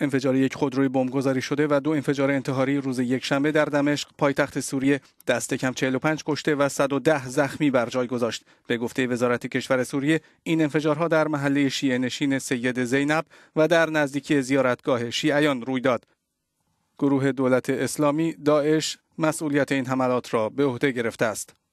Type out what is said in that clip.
انفجار یک خودروی بمبگذاری شده و دو انفجار انتحاری روز یکشنبه در دمشق پایتخت سوریه دست کم 45 کشته و 110 زخمی بر جای گذاشت به گفته وزارت کشور سوریه این انفجارها در محله شیعه نشین سید زینب و در نزدیکی زیارتگاه شیعیان روی داد گروه دولت اسلامی داعش مسئولیت این حملات را به عهده گرفته است